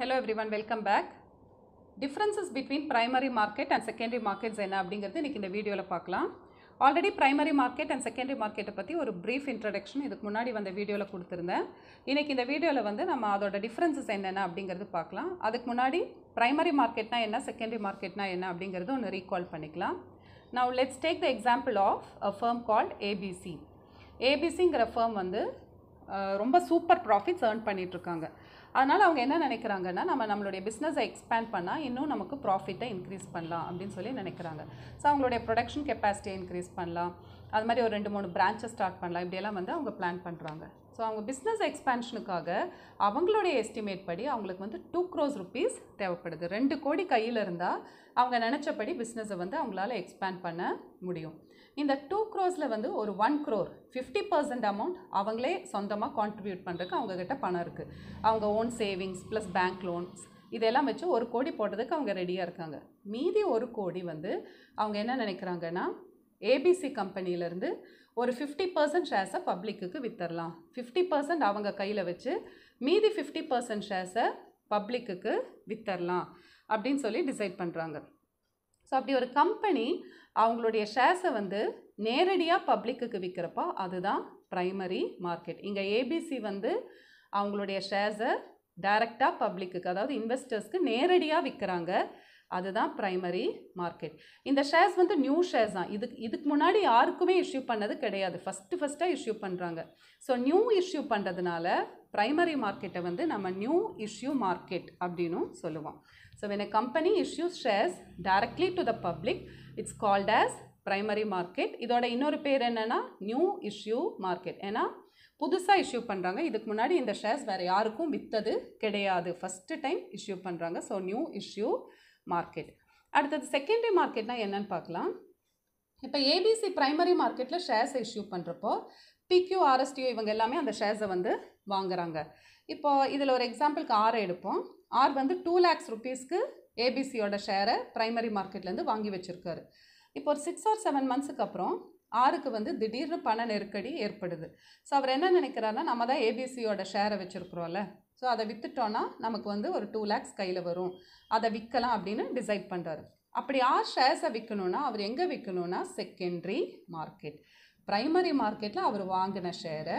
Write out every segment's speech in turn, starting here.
Hello everyone welcome back differences between primary market and secondary markets என்ன அப்படிங்கிறது இன்றைக்கி இந்த வீடியோவில் பார்க்கலாம் already primary market and secondary மார்க்கெட்டை பற்றி ஒரு ப்ரீஃப் இன்ட்ரடக்ஷன் இதுக்கு முன்னாடி வந்த வீடியோவில் கொடுத்துருந்தேன் இன்றைக்கி இந்த வீடியோவில் வந்து நம்ம அதோட டிஃப்ரென்சஸ் என்னென்ன அப்படிங்கிறது பார்க்கலாம் அதுக்கு முன்னாடி ப்ரைமரி மார்க்கெட்னா என்ன செகண்டரி மார்க்கெட்னா என்ன அப்படிங்கிறது ஒன்று ரீகால் பண்ணிக்கலாம் நான் let's take the example of a firm called ABC ஏபிசிங்கிற ஃபேர்ம் வந்து ரொம்ப சூப்பர் ப்ராஃபிட்ஸ் ஏர்ன் பண்ணிகிட்ருக்காங்க அதனால் அவங்க என்ன நினைக்கிறாங்கன்னா நம்ம நம்மளுடைய பிஸ்னஸை எக்ஸ்பேண்ட் பண்ணால் இன்னும் நமக்கு ப்ராஃபிட்டை இன்க்ரீஸ் பண்ணலாம் அப்படின்னு சொல்லி நினைக்கிறாங்க ஸோ அவங்களுடைய ப்ரொடக்ஷன் கெப்பாசிட்டியை இன்க்ரீஸ் பண்ணலாம் அது மாதிரி ஒரு ரெண்டு மூணு பிரான்ச்சஸ் ஸ்டார்ட் பண்ணலாம் இப்படியெல்லாம் வந்து அவங்க பிளான் பண்ணுறாங்க ஸோ அவங்க பிஸ்னஸ் எக்ஸ்பேன்ஷனுக்காக அவங்களுடைய எஸ்டிமேட் படி அவங்களுக்கு வந்து டூ க்ரோஸ் ருபீஸ் தேவைப்படுது ரெண்டு கோடி கையில் இருந்தால் அவங்க நினச்சபடி பிஸ்னஸை வந்து அவங்களால எக்ஸ்பேண்ட் பண்ண முடியும் இந்த டூ க்ரோஸில் வந்து ஒரு one crore fifty percent amount அவங்களே சொந்தமாக கான்ட்ரிபியூட் பண்ணுறதுக்கு அவங்கக்கிட்ட பணம் இருக்குது அவங்க own savings plus bank loans இதெல்லாம் வச்சு ஒரு கோடி போடுறதுக்கு அவங்க ரெடியாக இருக்காங்க மீதி ஒரு கோடி வந்து அவங்க என்ன நினைக்கிறாங்கன்னா ஏபிசி கம்பெனியிலேருந்து ஒரு ஃபிஃப்டி பர்சன்ட் ஷேர்ஸை பப்ளிக்குக்கு வித்தரலாம் ஃபிஃப்டி பர்சன்ட் அவங்க கையில் வச்சு மீதி ஃபிஃப்டி பர்சன்ட் ஷேர்ஸை பப்ளிக்குக்கு வித்தரலாம் அப்படின்னு சொல்லி டிசைட் பண்ணுறாங்க ஸோ அப்படி ஒரு கம்பெனி அவங்களுடைய ஷேர்ஸை வந்து நேரடியாக பப்ளிக்குக்கு விற்கிறப்போ அதுதான் ப்ரைமரி மார்க்கெட் இங்கே ஏபிசி வந்து அவங்களுடைய ஷேர்ஸை டைரெக்டாக பப்ளிக்குக்கு அதாவது இன்வெஸ்டர்ஸ்க்கு நேரடியாக விற்கிறாங்க அதுதான் ப்ரைமரி மார்க்கெட் இந்த ஷேர்ஸ் வந்து நியூ ஷேர்ஸ் தான் இதுக்கு இதுக்கு முன்னாடி யாருக்குமே இஷ்யூ பண்ணது கிடையாது ஃபஸ்ட்டு ஃபஸ்ட்டாக இஷ்யூ பண்ணுறாங்க ஸோ நியூ இஷ்யூ பண்ணுறதுனால ப்ரைமரி மார்க்கெட்டை வந்து நம்ம நியூ இஷ்யூ மார்க்கெட் அப்படின்னும் சொல்லுவோம் so when a company issue shares directly to the public it's called as primary market இதோட இன்னொரு பேர் என்னென்னா நியூ இஷ்யூ மார்க்கெட் ஏன்னா புதுசாக இஷ்யூ பண்ணுறாங்க இதுக்கு முன்னாடி இந்த ஷேர்ஸ் வேறு யாருக்கும் விற்றது கிடையாது ஃபஸ்ட்டு டைம் இஷ்யூ பண்ணுறாங்க ஸோ நியூ இஷ்யூ மார்க்கெட் அடுத்தது செகண்டரி மார்க்கெட்னால் என்னென்னு பார்க்கலாம் இப்போ ஏபிசி ப்ரைமரி மார்க்கெட்டில் ஷேர்ஸ் இஷ்யூ பண்ணுறப்போ பிக்யூ ஆர்எஸ்டியூ இவங்க எல்லாமே அந்த ஷேர்ஸை வந்து வாங்குகிறாங்க இப்போது இதில் ஒரு எக்ஸாம்பிளுக்கு ஆர் எடுப்போம் ஆர் வந்து டூ லேக்ஸ் ருபீஸ்க்கு ஏபிசியோட ஷேரை ப்ரைமரி மார்க்கெட்லேருந்து வாங்கி வச்சுருக்காரு இப்போ ஒரு சிக்ஸ் ஆர் செவன் மந்த்ஸுக்கு அப்புறம் ஆறுக்கு வந்து திடீர்னு பண நெருக்கடி ஏற்படுது ஸோ அவர் என்ன நினைக்கிறாருன்னா நம்ம தான் ஏபிசியோட ஷேரை வச்சுருக்குறோம்ல ஸோ அதை விற்றுட்டோன்னா நமக்கு வந்து ஒரு டூ லேக்ஸ் கையில் வரும் அதை விற்கலாம் அப்படின்னு டிசைட் பண்ணுறாரு அப்படி ஆர் ஷேர்ஸை விற்கணுன்னா அவர் எங்கே விற்கணுன்னா செகண்ட்ரி மார்க்கெட் ப்ரைமரி மார்க்கெட்டில் அவர் வாங்கின ஷேரை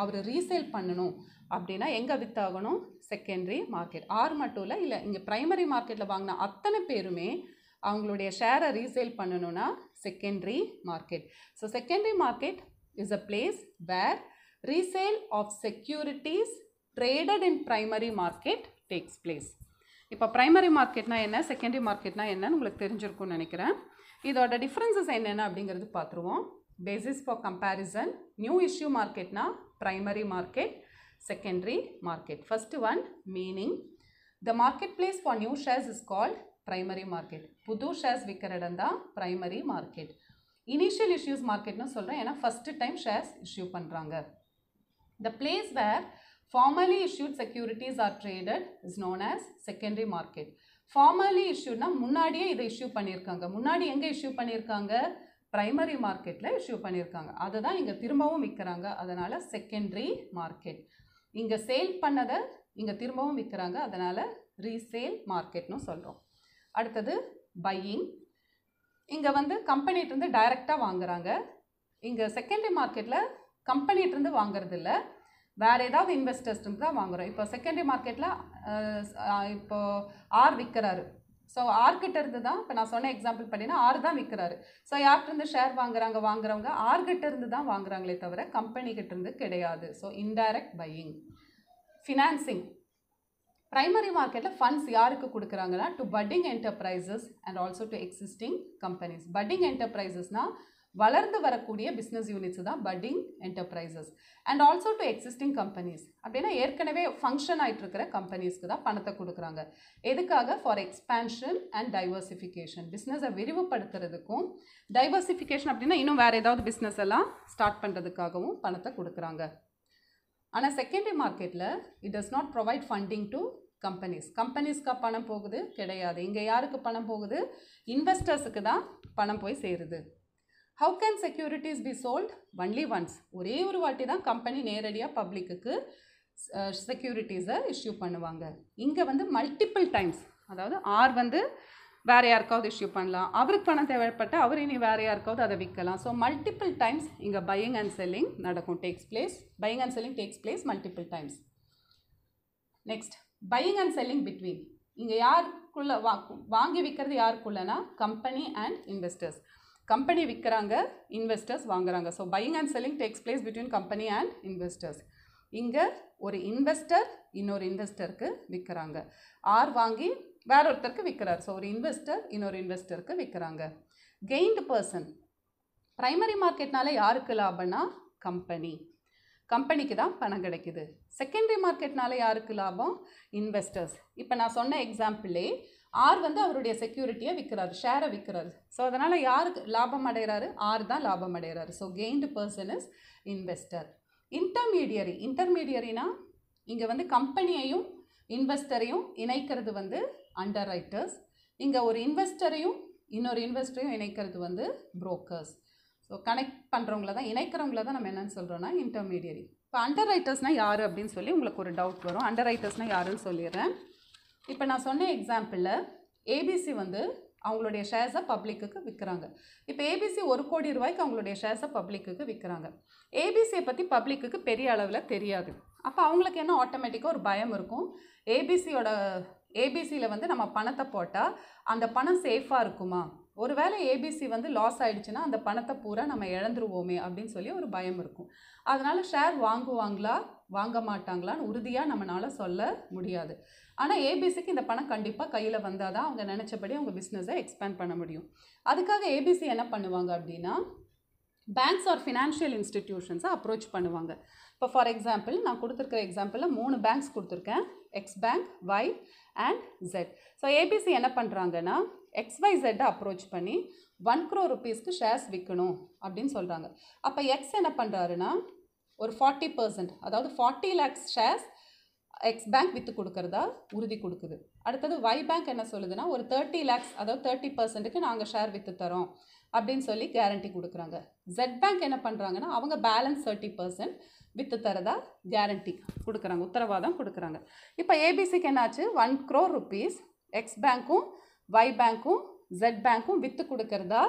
அவர் ரீசேல் பண்ணணும் அப்படின்னா எங்கே வித்தாகணும் செகண்டரி மார்க்கெட் ஆறு மட்டும் இல்லை இல்லை இங்கே ப்ரைமரி மார்க்கெட்டில் வாங்கின அத்தனை பேருமே அவங்களுடைய ஷேரை ரீசேல் பண்ணணும்னா secondary market so secondary market is a place where resale of securities traded in primary market takes place இப்போ ப்ரைமரி மார்க்கெட்னா என்ன செகண்டரி மார்க்கெட்னா என்னன்னு உங்களுக்கு தெரிஞ்சிருக்கும்னு நினைக்கிறேன் இதோட டிஃப்ரென்சஸ் என்னென்ன அப்படிங்கிறது பார்த்துருவோம் basis for comparison new issue மார்க்கெட்னா primary market secondary market. First one meaning the marketplace for new shares is called primary market. புது shares விற்கிற primary market. Initial issues market marketனு சொல்கிறேன் ஏன்னா first time shares issue பண்ணுறாங்க. The place where formally issued securities are traded is known as secondary market. formally formally இஷ்யூனா முன்னாடியே இதை issue பண்ணியிருக்காங்க முன்னாடி எங்கே இஷ்யூ பண்ணியிருக்காங்க ப்ரைமரி மார்க்கெட்டில் issue பண்ணியிருக்காங்க அதை தான் இங்கே திரும்பவும் விற்கிறாங்க அதனால் secondary market. இங்கே சேல் பண்ணதை இங்கே திரும்பவும் விற்கிறாங்க அதனால் ரீசேல் மார்க்கெட்னு சொல்கிறோம் அடுத்தது பையிங் இங்கே வந்து கம்பெனிகிட்டருந்து டைரெக்டாக வாங்குகிறாங்க இங்கே செகண்டரி மார்க்கெட்டில் கம்பெனிகிட்டருந்து வாங்குறது இல்லை வேறு ஏதாவது இன்வெஸ்டர்ஸ்ட்டு தான் வாங்குகிறோம் இப்போ செகண்டரி மார்க்கெட்டில் இப்போது ஆர் விற்கிறாரு ஸோ ஆர்கிட்ட இருந்து தான் இப்போ நான் சொன்ன எக்ஸாம்பிள் பண்ணினா ஆறு தான் விற்கிறாரு ஸோ யார்கிட்டருந்து ஷேர் வாங்குறாங்க வாங்குறவங்க ஆர்கிட்ட இருந்து தான் வாங்குறாங்களே தவிர கம்பெனிகிட்ட இருந்து கிடையாது so indirect buying financing primary மார்க்கெட்டில் ஃபண்ட்ஸ் யாருக்கு கொடுக்குறாங்கன்னா to budding enterprises and also to existing companies budding என்டர்பிரைசஸ்னால் வளர்ந்து வரக்கூடிய பிஸ்னஸ் யூனிட்ஸ் தான் budding enterprises and also to existing companies அப்படின்னா ஏற்கனவே ஃபங்க்ஷன் ஆகிட்டு இருக்கிற கம்பெனிஸ்க்கு தான் பணத்தை கொடுக்குறாங்க எதுக்காக ஃபார் எக்ஸ்பேன்ஷன் அண்ட் டைவர்சிஃபிகேஷன் பிஸ்னஸை விரிவுபடுத்துறதுக்கும் டைவர்சிஃபிகேஷன் அப்படின்னா இன்னும் வேறு ஏதாவது பிஸ்னஸ் எல்லாம் ஸ்டார்ட் பண்ணுறதுக்காகவும் பணத்தை கொடுக்குறாங்க ஆனால் செகண்டரி மார்க்கெட்டில் it does not provide funding to companies கம்பெனிஸ்க்காக பணம் போகுது கிடையாது இங்கே யாருக்கு பணம் போகுது இன்வெஸ்டர்ஸுக்கு தான் பணம் போய் சேருது how can securities be sold only once ஒரே ஒரு வாட்டி தான் கம்பெனி நேரடியாக பப்ளிக்கு செக்யூரிட்டிஸை இஷ்யூ பண்ணுவாங்க இங்கே வந்து மல்டிபிள் டைம்ஸ் அதாவது ஆர் வந்து வேறு யாருக்காவது இஷ்யூ பண்ணலாம் அவருக்கு பணம் தேவைப்பட்ட அவர் இனி வேறு யாருக்காவது அதை விற்கலாம் ஸோ மல்டிபிள் டைம்ஸ் இங்கே பையிங் அண்ட் செல்லிங் நடக்கும் takes place buying and selling takes place multiple times next buying and selling between இங்கே யாருக்குள்ளே வா வாங்கி விற்கிறது யாருக்குள்ளனா கம்பெனி அண்ட் இன்வெஸ்டர்ஸ் கம்பெனி விற்கிறாங்க இன்வெஸ்டர்ஸ் வாங்குறாங்க so buying and selling takes place between company and investors இங்கே ஒரு இன்வெஸ்டர் இன்னொரு இன்வெஸ்டருக்கு விற்கிறாங்க ஆர் வாங்கி வேற ஒருத்தருக்கு விற்கிறார் ஸோ ஒரு இன்வெஸ்டர் இன்னொரு இன்வெஸ்டருக்கு விற்கிறாங்க கெயின்டு பர்சன் ப்ரைமரி மார்க்கெட்னால யாருக்கு லாபம்னா கம்பெனி கம்பெனிக்கு தான் பணம் கிடைக்குது செகண்டரி மார்க்கெட்னால யாருக்கு லாபம் இன்வெஸ்டர்ஸ் இப்போ நான் சொன்ன எக்ஸாம்பிளே ஆர் வந்து அவருடைய செக்யூரிட்டியை விற்கிறாரு ஷேரை விற்கிறாரு ஸோ அதனால் யாருக்கு லாபம் அடைகிறாரு ஆர் தான் லாபம் அடைகிறாரு so gained person is investor intermediary இன்டர்மீடியரினா இங்கே வந்து கம்பெனியையும் இன்வெஸ்டரையும் இணைக்கிறது வந்து அண்டர் ரைட்டர்ஸ் இங்கே ஒரு இன்வெஸ்டரையும் இன்னொரு இன்வெஸ்டரையும் இணைக்கிறது வந்து புரோக்கர்ஸ் ஸோ கனெக்ட் பண்ணுறவங்கள தான் இணைக்கிறவங்கள தான் நம்ம என்னென்னு சொல்கிறோன்னா இன்டர்மீடியரி இப்போ அண்டர் ரைட்டர்ஸ்னால் யார் அப்படின்னு சொல்லி உங்களுக்கு ஒரு டவுட் வரும் அண்டர் ரைட்டர்ஸ்னால் யாருன்னு சொல்லிடுறேன் இப்போ நான் சொன்ன எக்ஸாம்பிளில் ஏபிசி வந்து அவங்களுடைய ஷேர்ஸை பப்ளிக்குக்கு விற்கிறாங்க இப்போ ஏபிசி ஒரு கோடி ரூபாய்க்கு அவங்களுடைய ஷேர்ஸை பப்ளிக்குக்கு விற்கிறாங்க ஏபிசியை பற்றி பப்ளிக்குக்கு பெரிய அளவில் தெரியாது அப்போ அவங்களுக்கு என்ன ஆட்டோமேட்டிக்காக ஒரு பயம் இருக்கும் ஏபிசியோட ஏபிசியில் வந்து நம்ம பணத்தை போட்டால் அந்த பணம் சேஃபாக இருக்குமா ஒருவேளை ஏபிசி வந்து லாஸ் ஆகிடுச்சுன்னா அந்த பணத்தை பூரா நம்ம இழந்துருவோமே அப்படின்னு சொல்லி ஒரு பயம் இருக்கும் அதனால் ஷேர் வாங்குவாங்களா வாங்க மாட்டாங்களான்னு உறுதியாக நம்மளால் சொல்ல முடியாது ஆனால் ஏபிசிக்கு இந்த பணம் கண்டிப்பாக கையில் வந்தால் தான் அவங்க நினச்சபடி அவங்க பிஸ்னஸை எக்ஸ்பேண்ட் பண்ண முடியும் அதுக்காக ஏபிசி என்ன பண்ணுவாங்க அப்படின்னா பேங்க்ஸ் ஆர் ஃபினான்ஷியல் இன்ஸ்டிடியூஷன்ஸை அப்ரோச் பண்ணுவாங்க இப்போ ஃபார் எக்ஸாம்பிள் நான் கொடுத்துருக்குற எக்ஸாம்பிளில் மூணு பேங்க்ஸ் கொடுத்துருக்கேன் X bank Y and Z so ABC என்ன பண்ணுறாங்கன்னா எக்ஸ்ஒய் செட்டை அப்ரோச் பண்ணி ஒன் க்ரோ ருபீஸ்க்கு ஷேர்ஸ் விற்கணும் அப்படின்னு சொல்கிறாங்க அப்போ எக்ஸ் என்ன பண்ணுறாருன்னா ஒரு ஃபார்ட்டி பர்சன்ட் அதாவது forty lakhs shares X bank விற்று கொடுக்குறதா உறுதி கொடுக்குது அடுத்தது ஒய் பேங்க் என்ன சொல்லுதுன்னா ஒரு தேர்ட்டி லேக்ஸ் அதாவது தேர்ட்டி பர்சன்ட்டுக்கு நாங்கள் ஷேர் விற்று தரோம் அப்படின்னு சொல்லி கேரண்டி கொடுக்குறாங்க ஜெட் பேங்க் என்ன பண்ணுறாங்கன்னா அவங்க பேலன்ஸ் தேர்ட்டி பர்சன்ட் விற்று தரதா கேரண்டி கொடுக்குறாங்க உத்தரவாதம் கொடுக்குறாங்க இப்போ ஏபிசிக்கு என்னாச்சு ஒன் க்ரோர் ருபீஸ் எக்ஸ் பேங்க்கும் வை பேங்க்கும் ஜெட் பேங்க்கும் விற்று கொடுக்கறதா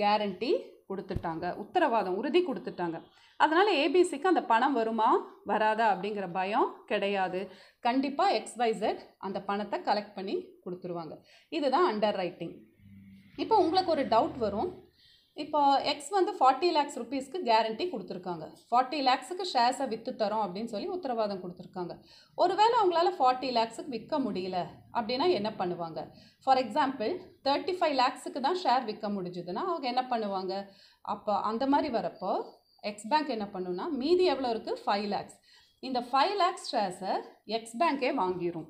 கேரண்டி கொடுத்துட்டாங்க உத்தரவாதம் உறுதி கொடுத்துட்டாங்க அதனால் ஏபிசிக்கு அந்த பணம் வருமா வராதா அப்படிங்கிற பயம் கிடையாது கண்டிப்பாக எக்ஸ் ஜெட் அந்த பணத்தை கலெக்ட் பண்ணி கொடுத்துருவாங்க இதுதான் அண்டர் ரைட்டிங் இப்போ உங்களுக்கு ஒரு டவுட் வரும் இப்போ எக்ஸ் வந்து ஃபார்ட்டி லேக்ஸ் ருபீஸ்க்கு கேரண்டி கொடுத்துருக்காங்க ஃபார்ட்டி லேக்ஸுக்கு ஷேர்ஸை விற்று தரோம் அப்படின்னு சொல்லி உத்தரவாதம் கொடுத்துருக்காங்க ஒருவேளை அவங்களால ஃபார்ட்டி லேக்ஸுக்கு விற்க முடியல அப்படின்னா என்ன பண்ணுவாங்க ஃபார் எக்ஸாம்பிள் தேர்ட்டி ஃபைவ் லேக்ஸுக்கு தான் ஷேர் விற்க முடிஞ்சுதுன்னா அவங்க என்ன பண்ணுவாங்க அப்போ அந்த மாதிரி வரப்போ எக்ஸ் பேங்க் என்ன பண்ணுன்னா மீதி எவ்வளோ இருக்குது ஃபைவ் லேக்ஸ் இந்த ஃபைவ் லேக்ஸ் ஷேர்ஸை எக்ஸ் பேங்க்கே வாங்கிடும்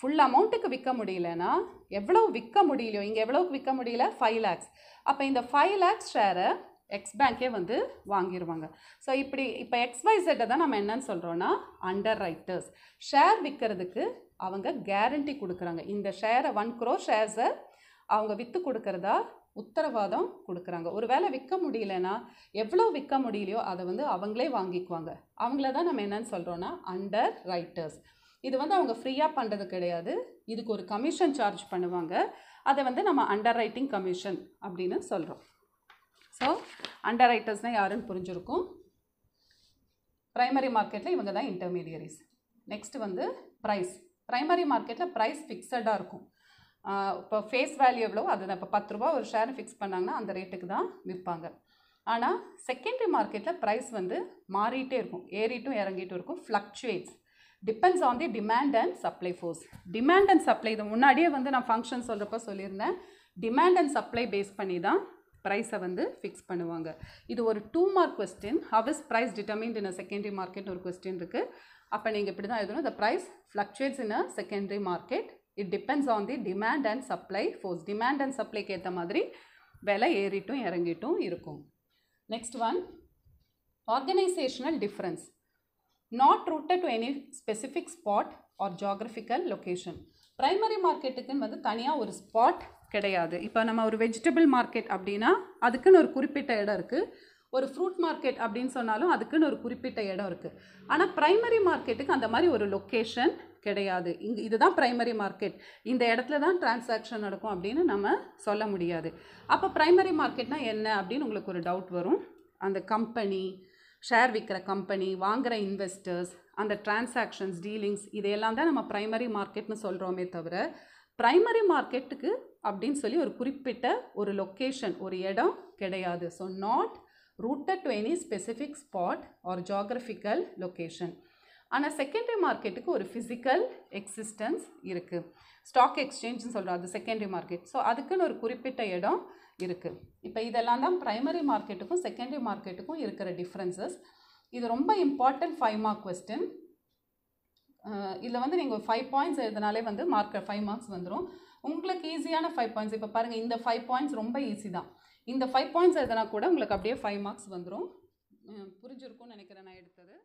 ஃபுல் அமௌண்ட்டுக்கு விற்க முடியலன்னா எவ்வளோ விற்க முடியலையோ இங்கே எவ்வளோக்கு விற்க முடியல ஃபைவ் லேக்ஸ் அப்போ இந்த ஃபைவ் லேக்ஸ் ஷேரை எக்ஸ் பேங்கே வந்து வாங்கிடுவாங்க ஸோ இப்படி இப்போ செட்டை தான் நம்ம என்னன்னு சொல்கிறோன்னா அண்டர் ரைட்டர்ஸ் ஷேர் விற்கிறதுக்கு அவங்க கேரண்டி கொடுக்குறாங்க இந்த ஷேரை ஒன் க்ரோ ஷேர்ஸை அவங்க விற்று கொடுக்குறதா உத்தரவாதம் கொடுக்குறாங்க ஒரு வேளை விற்க முடியலன்னா எவ்வளோ விற்க முடியலையோ அதை வந்து அவங்களே வாங்கிக்குவாங்க அவங்கள தான் நம்ம என்னன்னு சொல்கிறோன்னா அண்டர் ரைட்டர்ஸ் இது வந்து அவங்க ஃப்ரீயாக பண்ணுறது கிடையாது இதுக்கு ஒரு கமிஷன் சார்ஜ் பண்ணுவாங்க அதை வந்து நம்ம அண்டர் ரைட்டிங் கமிஷன் அப்படின்னு சொல்கிறோம் ஸோ அண்டர் ரைட்டர்ஸ்னால் யாருன்னு புரிஞ்சுருக்கும் ப்ரைமரி மார்க்கெட்டில் இவங்க தான் இன்டர்மீடியரிஸ் நெக்ஸ்ட் வந்து ப்ரைஸ் ப்ரைமரி மார்க்கெட்டில் ப்ரைஸ் ஃபிக்ஸடாக இருக்கும் இப்போ ஃபேஸ் வேல்யூ எவ்வளோ அதை இப்போ பத்து ரூபா ஒரு ஷேர் ஃபிக்ஸ் பண்ணாங்கன்னா அந்த ரேட்டுக்கு தான் விற்பாங்க ஆனால் செகண்டரி மார்க்கெட்டில் ப்ரைஸ் வந்து மாறிட்டே இருக்கும் ஏறிட்டும் இறங்கிட்டும் இருக்கும் fluctuates depends on the demand and supply force demand and supply இது முன்னாடியே வந்து நான் ஃபங்க்ஷன் சொல்கிறப்ப சொல்லியிருந்தேன் டிமாண்ட் அண்ட் சப்ளை பேஸ் பண்ணி தான் ப்ரைஸை வந்து ஃபிக்ஸ் பண்ணுவாங்க இது ஒரு two mark question how is price determined in a secondary market ஒரு கொஸ்டின் இருக்குது அப்போ நீங்கள் இப்படி தான் எழுதணும் the price fluctuates in a secondary market it depends on the demand and supply force demand and சப்ளைக்கு ஏற்ற மாதிரி விலை ஏறிட்டும் இறங்கிட்டும் இருக்கும் next one organisational difference not rooted to any specific spot or geographical location primary மார்க்கெட்டுக்குன்னு வந்து தனியாக ஒரு ஸ்பாட் கிடையாது இப்போ நம்ம ஒரு வெஜிடபிள் மார்க்கெட் அப்படின்னா அதுக்குன்னு ஒரு குறிப்பிட்ட இடம் இருக்குது ஒரு ஃப்ரூட் மார்க்கெட் அப்படின்னு சொன்னாலும் அதுக்குன்னு ஒரு குறிப்பிட்ட இடம் இருக்குது ஆனால் ப்ரைமரி மார்க்கெட்டுக்கு அந்த மாதிரி ஒரு லொக்கேஷன் கிடையாது இங்கே இதுதான் ப்ரைமரி மார்க்கெட் இந்த இடத்துல தான் டிரான்சாக்ஷன் நடக்கும் அப்படின்னு நம்ம சொல்ல முடியாது அப்போ ப்ரைமரி மார்க்கெட்னால் என்ன அப்படின்னு உங்களுக்கு ஒரு டவுட் வரும் அந்த கம்பெனி ஷேர் விற்கிற கம்பெனி வாங்குகிற இன்வெஸ்டர்ஸ் அந்த டிரான்சாக்ஷன்ஸ் டீலிங்ஸ் இதையெல்லாம் தான் நம்ம ப்ரைமரி மார்க்கெட்னு சொல்கிறோமே தவிர ப்ரைமரி மார்க்கெட்டுக்கு அப்படின்னு சொல்லி ஒரு குறிப்பிட்ட ஒரு லொக்கேஷன் ஒரு இடம் கிடையாது so not rooted to any specific spot or geographical location ஆனால் செகண்டரி மார்க்கெட்டுக்கு ஒரு ஃபிசிக்கல் எக்ஸிஸ்டன்ஸ் இருக்குது ஸ்டாக் எக்ஸ்சேஞ்சுன்னு சொல்கிறோம் அது செகண்டரி மார்க்கெட் ஸோ அதுக்குன்னு ஒரு குறிப்பிட்ட இடம் இருக்குது இப்போ இதெல்லாம் தான் ப்ரைமரி மார்க்கெட்டுக்கும் செகண்டரி மார்க்கெட்டுக்கும் இருக்கிற டிஃப்ரென்சஸ் இது ரொம்ப இம்பார்ட்டன்ட் ஃபைவ் மார்க் கொஸ்டின் இதில் வந்து நீங்கள் ஃபைவ் பாயிண்ட்ஸ் எழுதினாலே வந்து மார்க் ஃபைவ் மார்க்ஸ் வந்துடும் உங்களுக்கு ஈஸியான ஃபைவ் பாயிண்ட்ஸ் இப்போ பாருங்கள் இந்த ஃபைவ் பாயிண்ட்ஸ் ரொம்ப ஈஸி தான் இந்த ஃபைவ் பாயிண்ட்ஸ் எழுதினா கூட உங்களுக்கு அப்படியே ஃபைவ் மார்க்ஸ் வந்துடும் புரிஞ்சிருக்கும்னு நினைக்கிறேன் நான் எடுத்தது